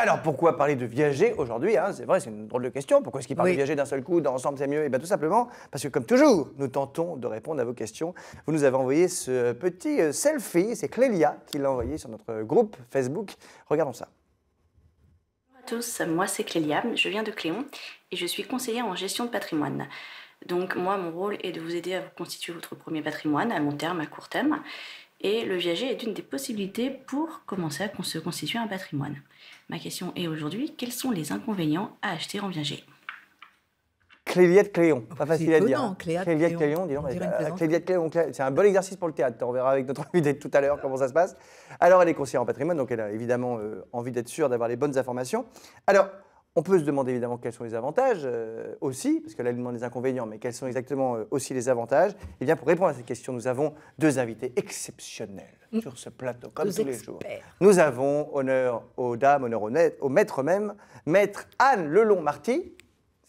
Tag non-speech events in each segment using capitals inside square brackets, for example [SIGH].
Alors pourquoi parler de Viager aujourd'hui hein, C'est vrai, c'est une drôle de question. Pourquoi est-ce qu'il parle de Viager d'un seul coup dans Ensemble c'est mieux Et eh bien tout simplement parce que comme toujours, nous tentons de répondre à vos questions. Vous nous avez envoyé ce petit euh, selfie, c'est Clélia qui l'a envoyé sur notre groupe Facebook. Regardons ça. Bonjour à tous, moi c'est Clélia, je viens de Cléon et je suis conseillère en gestion de patrimoine. Donc moi, mon rôle est de vous aider à vous constituer votre premier patrimoine à long terme, à court terme. Et le viager est une des possibilités pour commencer à se constituer un patrimoine. Ma question est aujourd'hui, quels sont les inconvénients à acheter en viager Cléliette Cléon, pas facile à dire. Hein. Cléliette Cléon, euh, euh, c'est un bon exercice pour le théâtre. On verra avec notre [LAUGHS] invité tout à l'heure comment ça se passe. Alors, elle est conseillère en patrimoine, donc elle a évidemment euh, envie d'être sûre d'avoir les bonnes informations. Alors, on peut se demander évidemment quels sont les avantages euh, aussi, parce que là, il demande des inconvénients, mais quels sont exactement euh, aussi les avantages Eh bien, pour répondre à cette question, nous avons deux invités exceptionnels mmh. sur ce plateau, comme tous les jours. Nous avons honneur aux dames, honneur aux, au maître même, maître Anne Lelon-Marty.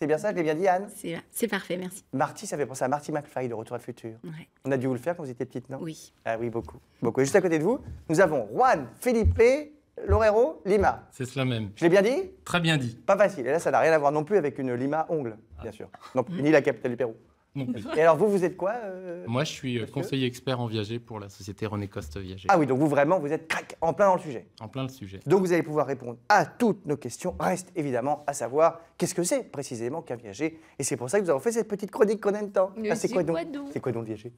C'est bien ça, je l'ai bien dit, Anne C'est parfait, merci. Marty, ça fait penser à Marty McFly de Retour à le futur. On a dû vous le faire quand vous étiez petite, non Oui. Ah oui, beaucoup. beaucoup. juste à côté de vous, nous avons Juan Felipe Lorero, Lima. C'est cela même. Je l'ai bien dit Très bien dit. Pas facile. Et là, ça n'a rien à voir non plus avec une Lima ongle, ah. bien sûr. [LAUGHS] ni la capitale du Pérou. Et alors, vous, vous êtes quoi euh, Moi, je suis euh, conseiller expert en viager pour la société René Coste Viager. Ah oui, donc vous, vraiment, vous êtes crack en plein dans le sujet. En plein le sujet. Donc, vous allez pouvoir répondre à toutes nos questions. Reste évidemment à savoir qu'est-ce que c'est précisément qu'un viager. Et c'est pour ça que nous avons fait cette petite chronique qu'on aime tant. Ah, c'est quoi donc C'est quoi donc le viager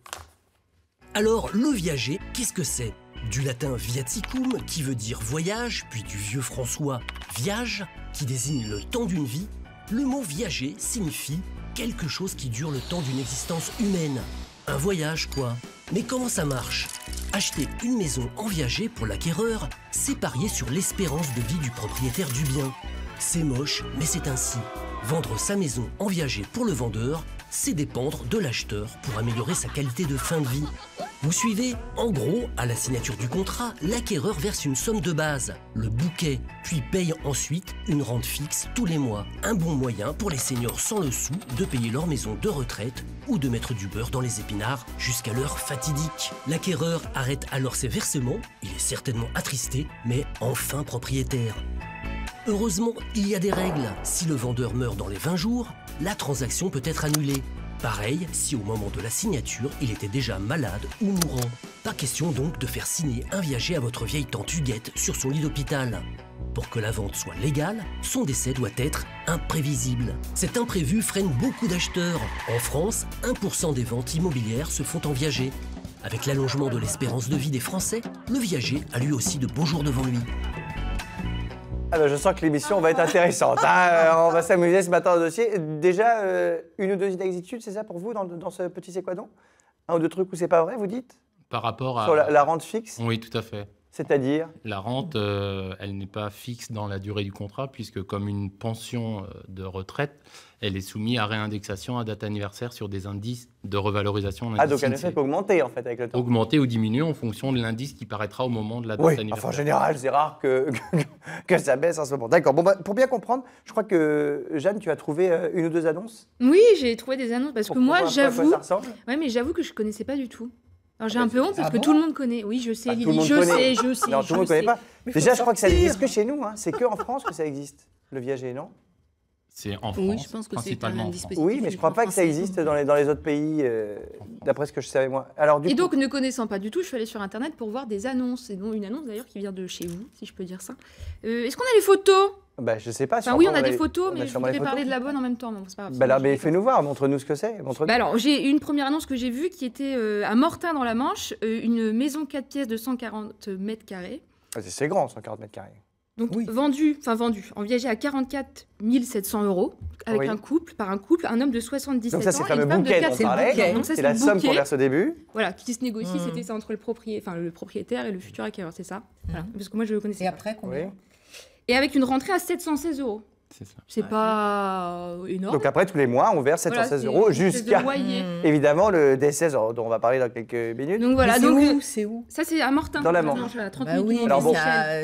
Alors, le viager, qu'est-ce que c'est du latin viaticum qui veut dire voyage, puis du vieux François viage qui désigne le temps d'une vie, le mot viager signifie quelque chose qui dure le temps d'une existence humaine. Un voyage quoi. Mais comment ça marche Acheter une maison en viager pour l'acquéreur, c'est parier sur l'espérance de vie du propriétaire du bien. C'est moche, mais c'est ainsi. Vendre sa maison en viager pour le vendeur, c'est dépendre de l'acheteur pour améliorer sa qualité de fin de vie. Vous suivez En gros, à la signature du contrat, l'acquéreur verse une somme de base, le bouquet, puis paye ensuite une rente fixe tous les mois. Un bon moyen pour les seniors sans le sou de payer leur maison de retraite ou de mettre du beurre dans les épinards jusqu'à l'heure fatidique. L'acquéreur arrête alors ses versements, il est certainement attristé, mais enfin propriétaire. Heureusement, il y a des règles. Si le vendeur meurt dans les 20 jours, la transaction peut être annulée. Pareil si au moment de la signature, il était déjà malade ou mourant. Pas question donc de faire signer un viager à votre vieille tante Huguette sur son lit d'hôpital. Pour que la vente soit légale, son décès doit être imprévisible. Cet imprévu freine beaucoup d'acheteurs. En France, 1% des ventes immobilières se font en viager. Avec l'allongement de l'espérance de vie des Français, le viager a lui aussi de beaux jours devant lui. Alors ah bah, je sens que l'émission va être intéressante. Ah, euh, on va s'amuser ce matin au dossier. Déjà, euh, une ou deux inexactitudes, c'est ça pour vous, dans, ce petit séquadon Un ou deux trucs où c'est pas vrai, vous dites Par rapport à. Sur la, la rente fixe Oui, tout à fait. C'est-à-dire La rente, euh, elle n'est pas fixe dans la durée du contrat, puisque comme une pension euh, de retraite, elle est soumise à réindexation à date anniversaire sur des indices de revalorisation. Ah, donc elle ne fait augmenter, en fait avec le temps Augmenter ou diminuer en fonction de l'indice qui paraîtra au moment de la date anniversaire. en général, c'est rare [LAUGHS] que, que, ça baisse en ce moment. D'accord. Bah, pour bien comprendre, je crois que Jeanne, tu as trouvé euh, une ou deux annonces Oui, j'ai trouvé des annonces parce que moi, j'avoue. mais j'avoue que je ne connaissais pas du tout. Alors j'ai un peu honte parce ah que tout le monde connaît. Oui, je sais, ah, Lily. Je sais, je sais. Non, tout le monde ne connaît pas. Déjà, je crois que ça n'existe que chez nous. Hein. C'est que en France que ça existe, le viager, non c'est en France. Oui, je pense que principalement un dispositif Oui, mais je ne crois pas que ça existe dans les, autres pays, euh, euh, d'après ce que je savais moi. Alors, et donc, ne connaissant pas du tout, je suis allée sur Internet pour voir des annonces, et une annonce d'ailleurs qui vient de chez vous, si je peux dire ça. Euh, est-ce qu'on a les photos Je bah, je sais pas. oui, on a des photos, mais je voudrais parler de la bonne en même temps. Bon, pas bah, fais-nous voir, montre-nous ce que c'est. Montre bah, alors, j'ai une première annonce que j'ai vue qui était à Mortain dans la Manche, une maison 4 pièces de 140 mètres carrés. Ah, c'est grand, 140 mètres carrés. Donc vendu, enfin vendu, en viagé à 44 700 euros avec un couple, par un couple, un homme de 77 Donc ça, ans et une femme de 4 C'est la somme qu'on verse au début. Voilà, qui se négocie, hmm. c'était ça entre le propriétaire, le propriétaire et le futur acquéreur, c'est ça. Hmm. parce que moi je le connaissais. Et après combien Et avec une rentrée à 716 euros. C'est ça. C'est pas euh, énorme. Donc après, tous les mois, on verse 716 euros jusqu'à, mmh. évidemment, le décès dont on va parler dans quelques minutes. Donc voilà, donc c'est euh, où, Ça, c'est à Mortain. Dans la bah oui,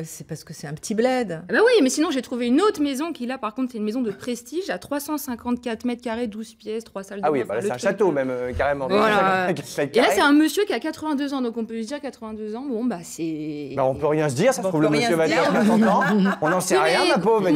c'est parce que c'est un petit bled. Ah bah oui, mais sinon, j'ai trouvé une autre maison qui, là, par contre, c'est une maison de prestige à 354 mètres carrés, 12 pièces, 3 salles ah de Ah oui, bah c'est un château euh, même, carrément. [LAUGHS] Et là, c'est un monsieur qui a 82 ans, donc on peut se dire 82 ans, bon, bah c'est... Bah, on peut rien se dire, ça se trouve, le monsieur va dire [LAUGHS] On n'en sait rien, ma pauvre, mais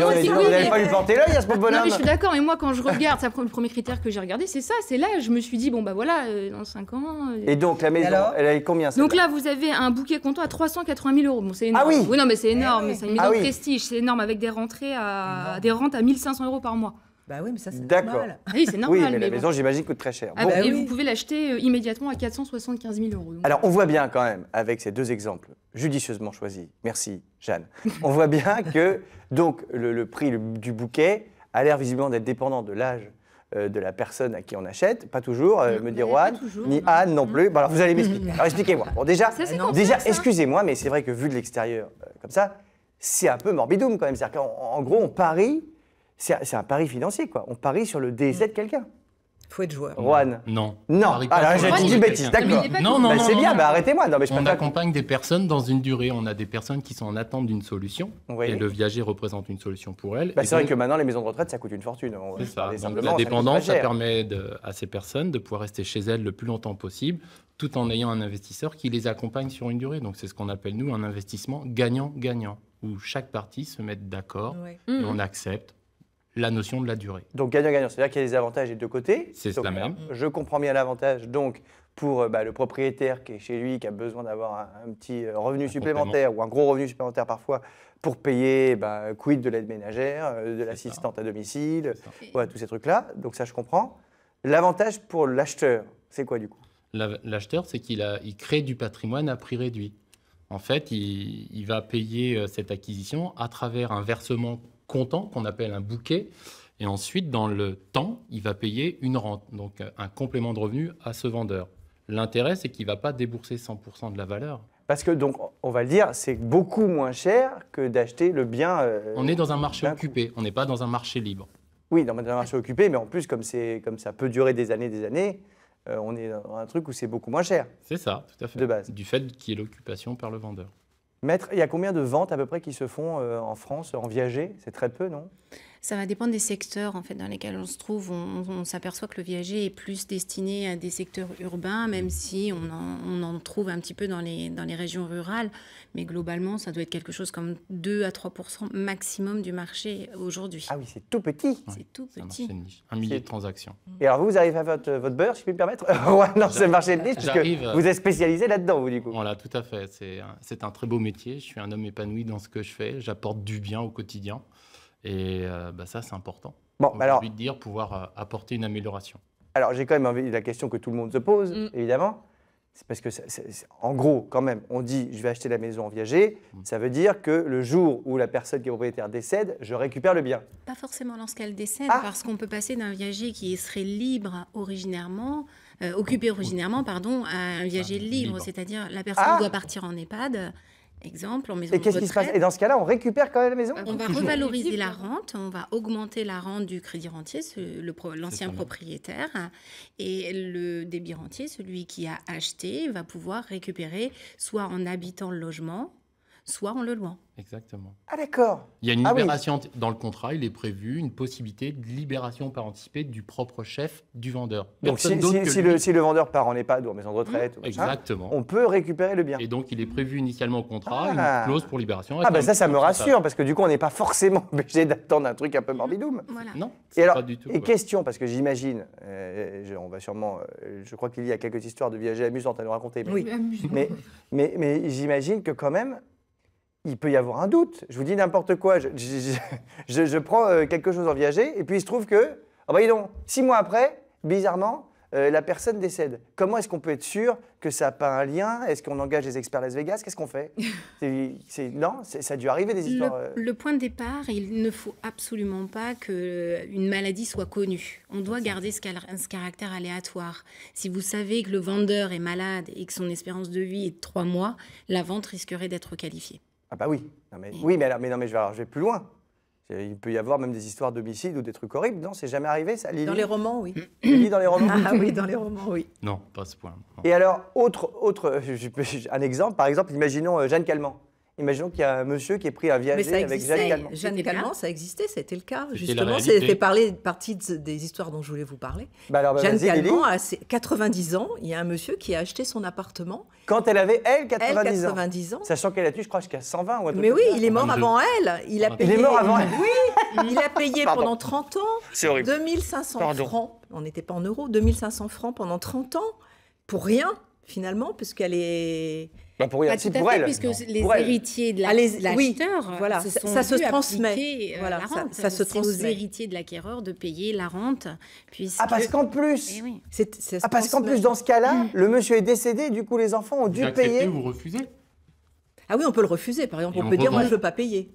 l'œil à ce bonhomme. Non, mais je suis d'accord, mais moi, quand je regarde, ça, le premier critère que j'ai regardé, c'est ça, c'est là. Je me suis dit, bon, bah voilà, euh, dans 5 ans. Euh. Et donc, la maison, elle est combien Donc là, vous avez un bouquet comptant à 380 000 euros. Bon, c'est ah énorme. Ah oui non, mais c'est eh énorme, c'est une maison ah prestige, c'est énorme, avec des rentrées à. des rentes à 1500 euros par mois. Bah oui, mais ça, c'est normal. Ah oui, c'est normal. mais, la maison, j'imagine, coûte très cher. et ah bah ah bah vous pouvez l'acheter euh, immédiatement à 475 000 euros. Alors, on voit bien quand même, avec ces deux exemples judicieusement choisis, merci Jeanne, on voit bien [LAUGHS] que donc le, prix du bouquet a l'air visiblement d'être dépendant de l'âge euh, de la personne à qui on achète, pas toujours, euh, me bah, dit Roanne, ni Anne non plus. Mmh. alors vous allez [LAUGHS] m'expliquer. Alors expliquez-moi. Bon, déjà, déjà excusez-moi, mais c'est vrai que vu de l'extérieur comme ça, c'est un peu morbidoum quand même. C'est-à-dire qu'en gros, on parie c'est un pari financier, quoi. On parie sur le DZ de mm. quelqu'un. Faut être joueur. Juan. Non. Non. Alors ah, j'ai dit bêtise, d'accord. Non, bah, non, C'est bien, bah, mais arrêtez-moi. on accompagne des personnes dans une durée. On a des personnes qui sont en attente d'une solution. Et le viager représente une solution pour elles. Bah, c'est vrai que maintenant, les maisons de retraite, ça coûte une fortune. C'est ça. la dépendance, ça, permet à ces personnes de pouvoir rester chez elles le plus longtemps possible tout en ayant un investisseur qui les accompagne sur une durée. Donc c'est ce qu'on appelle, nous, un investissement gagnant-gagnant, où chaque partie se met d'accord et on mmh. accepte la notion de la durée. Donc gagnant-gagnant, c'est-à-dire qu'il y a des avantages des deux côtés. C'est la même. Je comprends bien l'avantage donc pour euh, bah, le propriétaire qui est chez lui, qui a besoin d'avoir un, petit euh, revenu supplémentaire ou un gros revenu supplémentaire parfois pour payer bah, quid de l'aide ménagère, euh, de l'assistante à domicile, tous ces trucs-là. Donc ça, je comprends. L'avantage pour l'acheteur, c'est quoi du coup L'acheteur, c'est qu'il il crée du patrimoine à prix réduit. En fait, il, il va payer cette acquisition à travers un versement comptant qu'on appelle un bouquet. Et ensuite, dans le temps, il va payer une rente, donc un complément de revenu à ce vendeur. L'intérêt, c'est qu'il ne va pas débourser 100% de la valeur. Parce que, donc, on va le dire, c'est beaucoup moins cher que d'acheter le bien. Euh, on est dans un marché occupé, on n'est pas dans un marché libre. Oui, dans un marché occupé, mais en plus, comme, comme ça peut durer des années des années, euh, on est dans un truc où c'est beaucoup moins cher. C'est ça, tout à fait. De base. Du fait qu'il y ait l'occupation par le vendeur il y a combien de ventes à peu près qui se font euh, en France en viager C'est très peu, non ça va dépendre des secteurs en fait dans lesquels on se trouve. On, s'aperçoit que le viager est plus destiné à des secteurs urbains, même mm. si on en, trouve un petit peu dans les, dans les régions rurales. Mais globalement, ça doit être quelque chose comme 2 à 3 maximum du marché aujourd'hui. Ah oui, c'est tout petit. C'est tout petit. Un, millier de transactions. Et alors vous, vous arrivez à votre, votre beurre, si je puis me permettre [LAUGHS] Non, c'est le marché de niche, puisque euh, vous êtes spécialisé là-dedans, vous, du coup. Voilà, tout à fait. C'est un très beau métier. Je suis un homme épanoui dans ce que je fais. J'apporte du bien au quotidien. Et euh, bah, ça, c'est important. Bon, alors. Envie de dire pouvoir euh, apporter une amélioration. Alors, j'ai quand même envie, la question que tout le monde se pose, mm. évidemment. C'est parce que, en gros, quand même, on dit je vais acheter la maison en viager, mm. ça veut dire que le jour où la personne qui est propriétaire décède, je récupère le bien. Pas forcément lorsqu'elle décède, ah. parce qu'on peut passer d'un viager qui serait libre originairement, euh, occupé originairement, ah. pardon, à un viager ah, libre, c'est-à-dire la personne doit partir en EHPAD. Exemple, en maison Et quest qui Et dans ce cas-là, on récupère quand même la maison On va revaloriser la rente, on va augmenter la rente du crédit rentier, l'ancien propriétaire. Et le débit rentier, celui qui a acheté, va pouvoir récupérer soit en habitant le logement, soit en le louant. Exactement. Ah d'accord. Il y a une ah libération dans le contrat, il est prévu une possibilité de libération par anticipé du propre chef du vendeur. donc si, le, si, le, vendeur part en EHPAD ou en maison de retraite, exactement. on peut récupérer le bien. Et donc il est prévu initialement au contrat ah. une clause pour libération. Ah ben ça, ça me rassure parce que du coup on n'est pas forcément [LAUGHS] obligé d'attendre un truc un peu morbidoum. Non. Et alors, pas du tout, et question parce que j'imagine, euh, on va sûrement, euh, je crois qu'il y a quelques histoires de viagers amusantes à nous raconter. oui, mais, mais, mais j'imagine que quand même il peut y avoir un doute. Je vous dis n'importe quoi. Je, prends euh, quelque chose en viager et puis il se trouve que, oh, bah, six mois après, bizarrement, euh, la personne décède. Comment est-ce qu'on peut être sûr que ça n'a pas un lien Est-ce qu'on engage des experts Las Vegas Qu'est-ce qu'on fait [LAUGHS] Non, ça a dû arriver des histoires. Euh. Le, point de départ, il ne faut absolument pas qu'une maladie soit connue. On doit garder ce, caractère aléatoire. Si vous savez que le vendeur est malade et que son espérance de vie est de trois mois, la vente risquerait d'être qualifiée. Ah bah oui. mais, mm. oui, mais, alors, mais, non, mais je, vais, plus loin. Il peut y avoir même des histoires d'homicides ou des trucs horribles. Non, c'est jamais arrivé, ça, Dans les romans, oui. [COUGHS] dans les romans ah, ah oui, dans les romans, oui. Non, pas ce point. Et alors, autre, autre euh, un exemple, par exemple, imaginons euh, Jeanne Calment. Imaginons qu'il y a un monsieur qui est pris à viager avec Jeanne également. Jeanne également, ça existait, c'était le cas. Justement, c'était parler, partie des histoires dont je voulais vous parler. Bah bah Jeanne Calment a 90 ans. Il y a un monsieur qui a acheté son appartement. Quand elle avait, elle, 90, 90 ans. Sachant qu'elle a tué, je crois, jusqu'à 120 ou un Mais oui, il est mort avant elle. Il, est mort avant elle Oui, [LAUGHS] il a payé pendant 30 ans 2500 francs. On n'était pas en euros. 2500 francs pendant 30 ans pour rien, finalement, puisqu'elle est bah pour, puisque les héritiers de ah, l'acheteur, la, euh, voilà, ça, se transmet. Euh, ça, se transmet. aux héritiers de l'acquéreur de payer la rente. Puisque... Ah, parce qu'en plus, eh ah, plus, dans ce cas-là, mmh. le monsieur est décédé, du coup, les enfants ont dû vous payer. ou refuser Ah oui, on peut le refuser, par exemple. on, peut dire, moi, je ne veux pas payer.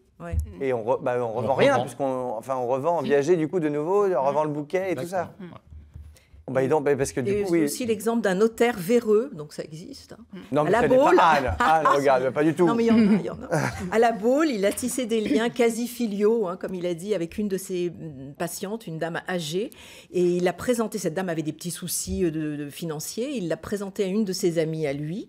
Et on, ne bah, revend rien, puisqu'on enfin, on revend en viager, du coup, de nouveau, on mmh. revend le bouquet et tout ça. Mmh. Bah, ben, parce que aussi l'exemple d'un notaire véreux, donc ça existe. Hein. Mm. à la boule, ah, [LAUGHS] ben, pas du tout. Non, mais il en a, [LAUGHS] à la Baule, il a tissé des liens quasi filiaux, hein, comme il a dit, avec une de ses mm, patientes, une dame âgée. Et il a présenté, cette dame avait des petits soucis euh, de, financiers, il l'a présenté à une de ses amies à lui.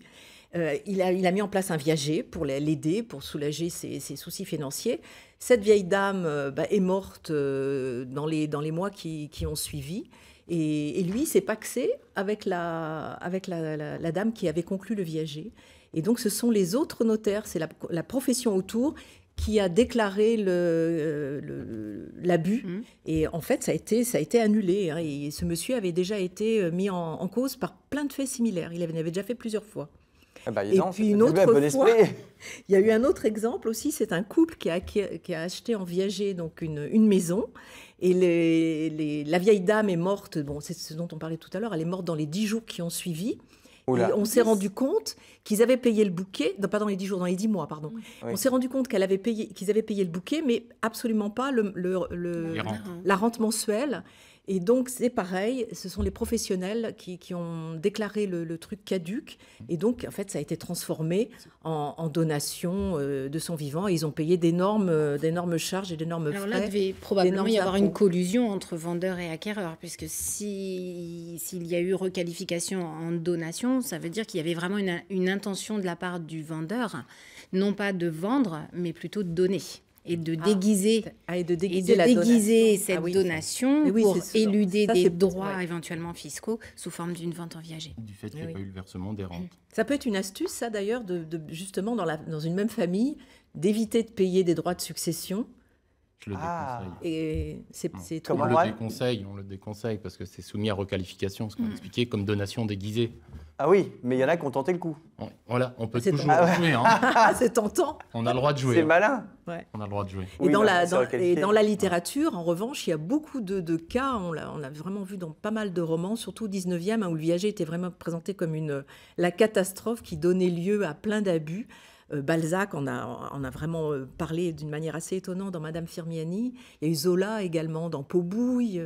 Euh, il, a, il, a, mis en place un viager pour l'aider, pour soulager ses, soucis financiers. Cette vieille dame euh, ben, est morte dans, les, dans les mois qui, qui ont suivi. Et, lui s'est paxé avec, la, avec la, dame qui avait conclu le viager. Et donc ce sont les autres notaires, c'est la, profession autour qui a déclaré euh, l'abus. Hum. Et en fait, ça a été, annulé. Hein. Et ce monsieur avait déjà été euh, mis en, cause par plein de faits similaires. Il il avait déjà fait plusieurs fois. Ah bah, et puis une autre fois, [LAUGHS] il y a eu un autre exemple aussi, c'est un couple qui a, qui a, acheté en viager donc une, une maison et les, la vieille dame est morte, bon, c'est ce dont on parlait tout à l'heure, elle est morte dans les dix jours qui ont suivi. Et on s'est rendu compte qu'ils avaient payé le bouquet, non, pas dans les 10 jours, dans les 10 mois, pardon. On s'est rendu compte qu'elle avait payé, qu'ils avaient payé le bouquet, mais absolument pas le, le, la rente mensuelle. Et donc, c'est pareil, ce sont les professionnels qui, ont déclaré le, truc caduc. Et donc, en fait, ça a été transformé en, donation euh, de son vivant. Et ils ont payé d'énormes, euh, charges et d'énormes frais. Alors là, il devait probablement y avoir une collusion entre vendeur et acquéreur, puisque s'il y a eu requalification en donation, ça veut dire qu'il y avait vraiment une intention de la part du vendeur, non pas de vendre, mais plutôt de donner et de ah, déguiser, ah, et de ah cette donation pour éluder des droits éventuellement fiscaux sous forme d'une vente en viager. Du fait qu'il n'y ait pas eu le versement des rentes. Mm. Ça peut être une astuce, ça d'ailleurs, de, justement dans une même famille, d'éviter de payer des droits de succession je le déconseille. Ah. Et c'est, hum. trop on le déconseille, on le déconseille parce que c'est soumis à requalification, ce qu'on hum. expliquait comme donation déguisée. Ah oui, mais il y en a qui ont tenté le coup. On, voilà, on peut toujours jouer. Hein. [LAUGHS] Ah, ah, c'est tentant. On a le droit de jouer. C'est hein. malin. On a le droit de jouer. Et, dans, la, la littérature, en revanche, il y a beaucoup de, cas, on l'a, on vraiment vu dans pas mal de romans, surtout au 19e, hein, où le viager était vraiment présenté comme une, la catastrophe qui donnait lieu à plein d'abus. Euh, Balzac on a, a vraiment euh, parlé d'une manière assez étonnante dans Madame Firmiani. Il y a eu Zola également dans pobouille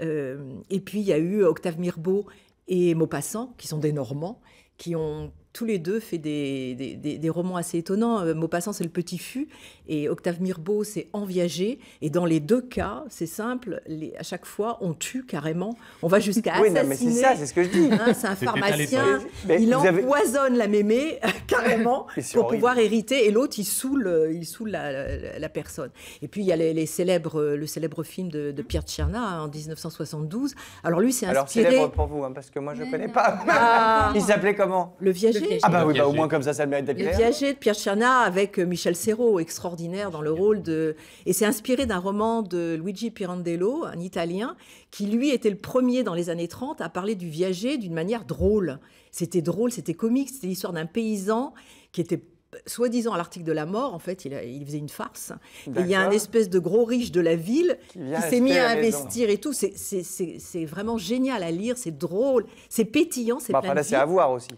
euh, et puis il y a eu Octave Mirbeau et Maupassant, qui sont des Normands, qui ont tous les deux fait des, des, romans assez étonnants. Euh, Maupassant, c'est Le Petit Fût, et Octave Mirbeau, c'est Enviagé. Et dans les deux cas, c'est simple, à chaque fois, on tue carrément. On va jusqu'à assassiner. [LAUGHS] Oui, mais c'est ça, c'est ce que je dis. Hein, c'est un pharmacien, il empoisonne la mémé, [LAUGHS] carrément, pour pouvoir hériter. Et l'autre, il saoule, euh, il saoule la, personne. Et puis, il y a les, célèbres, euh, le célèbre film de, Pierre Tchernat hein, en 1972. Alors, lui, c'est inspiré... Alors, célèbre pour vous, hein, parce que moi, je ne connais pas. [LAUGHS] il s'appelait comment Le Viager ah bah oui, bah, au moins comme ça, ça le mérite d'être clair. Le de Pierre chana avec euh, Michel Serrault, extraordinaire dans le rôle de... Et c'est inspiré d'un roman de Luigi Pirandello, un Italien, qui lui était le premier dans les années 30 à parler du Viager d'une manière drôle. C'était drôle, c'était comique, c'était l'histoire d'un paysan qui était soi-disant à l'article de la mort, en fait, il, il faisait une farce. Et il y a un espèce de gros riche de la ville qui, s'est mis à investir et tout. C'est vraiment génial à lire, c'est drôle, c'est pétillant, c'est bah, là, c'est à voir aussi.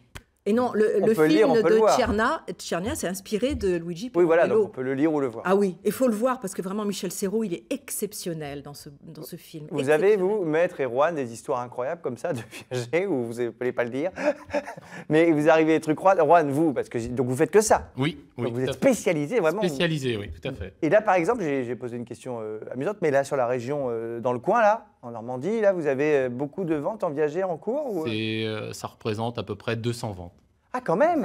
Et non, le, film de Tchernia, c'est inspiré de Luigi Pirandello. Oui, voilà, donc on peut le lire ou le voir. Ah oui, il faut le voir parce que vraiment Michel Serrault, il est exceptionnel dans ce, dans ce film. Vous avez, vous, Maître et Rouen, des histoires incroyables comme ça de piéger ou vous ne pouvez pas le dire, [LAUGHS] mais vous arrivez des trucs, Rouen, vous, parce que donc vous faites que ça. Oui, oui. Donc vous êtes spécialisé vraiment. Spécialisé, oui, tout à fait. Et là, par exemple, j'ai posé une question euh, amusante, mais là, sur la région, euh, dans le coin, là, en Normandie, là, vous avez euh, beaucoup de ventes en viagé en cours ou... Euh? Euh, ça représente à peu près 200 ventes. Ah, quand même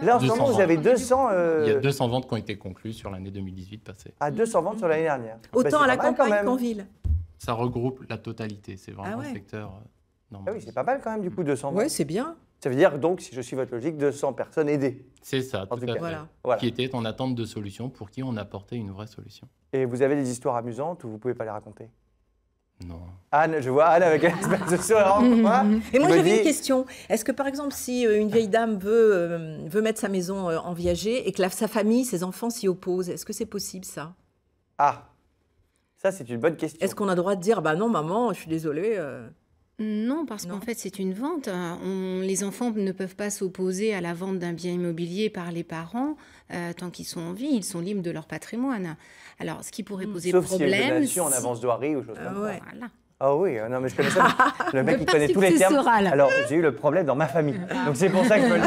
Là, en ce moment, vous avez 200... Il y a 200 ventes qui ont été conclues sur l'année 2018 passée. Ah, 200 ventes sur l'année dernière. Autant bah, à la campagne qu'en ville. Ça regroupe la totalité, c'est vraiment ah un secteur normand. Ah oui, c'est pas mal quand même, du coup, 200 mm. ventes. Oui, c'est bien. Ça veut dire donc, si je suis votre logique, 200 personnes aidées. C'est ça, tout, à fait. Qui étaient en attente de solutions, pour qui on apportait une vraie solution. Et vous avez des histoires amusantes ou vous ne pouvez pas les raconter non. Anne, je vois Anne avec un sourire mhm. Et moi, j'avais une question. Est-ce que, par exemple, si euh, une vieille dame veut, euh, veut mettre sa maison euh, en viager et que sa famille, ses enfants s'y opposent, est-ce que c'est possible, ça Ah, ça, c'est une bonne question. Est-ce qu'on a le droit de dire, bah non, maman, je suis désolée non, parce qu'en fait, c'est une vente. Euh, les enfants ne peuvent pas s'opposer à la vente d'un bien immobilier par les parents euh, tant qu'ils sont en vie. Ils sont libres de leur patrimoine. Alors, ce qui pourrait hmm. poser Sauf problème. c'est y en avance d'oirie ou chose ah comme ça. Ah oui, euh, non mais je connais ça. Le [LAUGHS] mec qui connaît tous les termes. Alors j'ai eu le problème dans ma famille. Ah. Donc c'est pour ça que je peux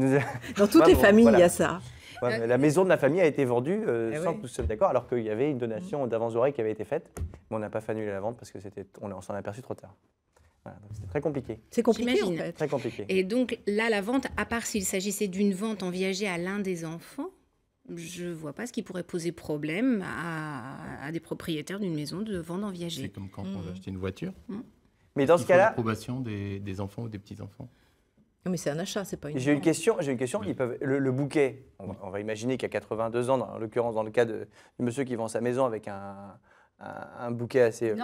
le dire. [LAUGHS] Dans toutes bah les familles, il y a ça. Euh, la maison de la famille a été vendue euh, eh sans que nous d'accord, alors qu'il y avait une donation mmh. d'avance-oreille qui avait été faite, mais on n'a pas fait la vente parce que c'était, on s'en est aperçu trop tard. C'est très compliqué. C'est compliqué, en Très compliqué. Et donc là, la vente, à part s'il s'agissait d'une vente en viager à l'un des enfants, je ne vois pas ce qui pourrait poser problème à, des propriétaires d'une maison de vente en viager. C'est comme quand on mmh. veut acheter une voiture. Mmh. Mais dans ce cas-là. L'approbation des, des enfants ou des petits-enfants – Non Mais c'est un achat, c'est pas une. J'ai une question. J'ai une question. Ils peuvent le, bouquet. On, va imaginer qu'à 82 ans, en l'occurrence dans le cas de, du monsieur qui vend sa maison avec un, un, bouquet assez euh,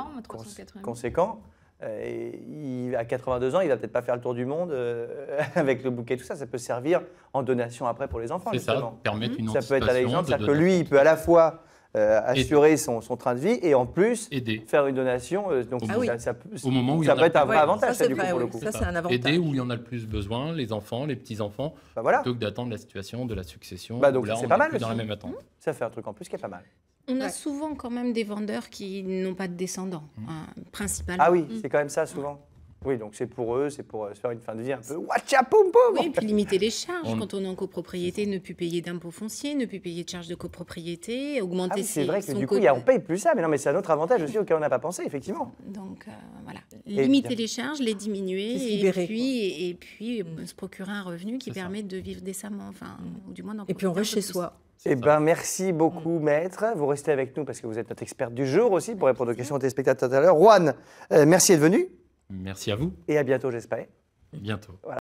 conséquent. Euh, et à 82 ans, il va peut-être pas faire le tour du monde euh, [LAUGHS] avec le bouquet, tout ça. Ça peut servir en donation après pour les enfants. C'est ça, permettre une Ça peut être à l'exemple, c'est-à-dire que lui, il peut à la fois euh, assurer son, train de vie et en plus faire une donation. donc ça, peut être un vrai avantage, ça, du coup, pour le coup. un avantage. Aider où il y en a le plus besoin, les enfants, les petits-enfants, bah, plutôt que d'attendre la situation de la succession. Bah donc c'est pas mal. Dans la même attente. Mmh. Ça fait un truc en plus qui est pas mal. On a souvent quand même des vendeurs qui n'ont pas de descendants, mmh. hein, principalement. Ah oui, mmh. c'est quand même ça souvent. Oui, donc c'est pour eux, c'est pour euh, se faire une fin de vie un peu watcha poum poum. Oui, et puis limiter les charges quand on est en copropriété, ne plus payer d'impôts fonciers, ne plus payer de charges de copropriété, augmenter ah oui, C'est vrai que du coup, y a, on paye plus ça, mais non, mais c'est un autre avantage aussi auquel on n'a pas pensé, effectivement. Donc euh, voilà, limiter les charges, les diminuer, et, puis, et, euh, puis, mm. se procurer un revenu qui permet de vivre décemment, enfin, mm. ou du moins d'en Et puis on reste chez soi. Eh ben, merci mm. beaucoup, maître. Vous restez avec nous parce que vous êtes notre experte du jour aussi pour répondre aux questions des spectateurs tout à l'heure. Juan, merci d'être venu. Merci à vous. Et à bientôt, j'espère. bientôt.